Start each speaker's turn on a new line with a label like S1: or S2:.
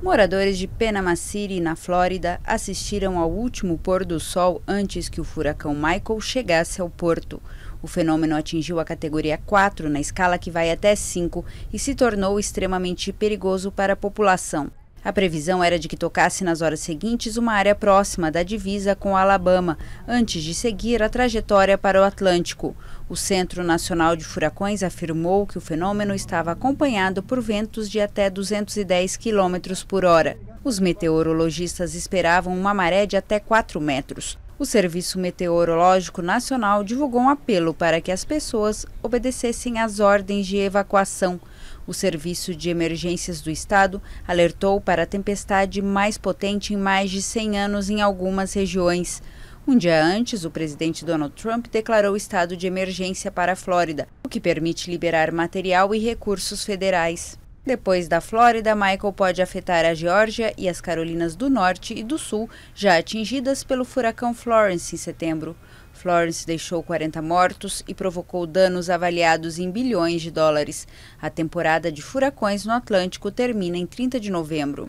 S1: Moradores de Penamaciri, na Flórida, assistiram ao último pôr do sol antes que o furacão Michael chegasse ao porto. O fenômeno atingiu a categoria 4 na escala que vai até 5 e se tornou extremamente perigoso para a população. A previsão era de que tocasse nas horas seguintes uma área próxima da divisa com Alabama, antes de seguir a trajetória para o Atlântico. O Centro Nacional de Furacões afirmou que o fenômeno estava acompanhado por ventos de até 210 km por hora. Os meteorologistas esperavam uma maré de até 4 metros. O Serviço Meteorológico Nacional divulgou um apelo para que as pessoas obedecessem às ordens de evacuação. O Serviço de Emergências do Estado alertou para a tempestade mais potente em mais de 100 anos em algumas regiões. Um dia antes, o presidente Donald Trump declarou estado de emergência para a Flórida, o que permite liberar material e recursos federais. Depois da Flórida, Michael pode afetar a Geórgia e as Carolinas do Norte e do Sul, já atingidas pelo furacão Florence em setembro. Florence deixou 40 mortos e provocou danos avaliados em bilhões de dólares. A temporada de furacões no Atlântico termina em 30 de novembro.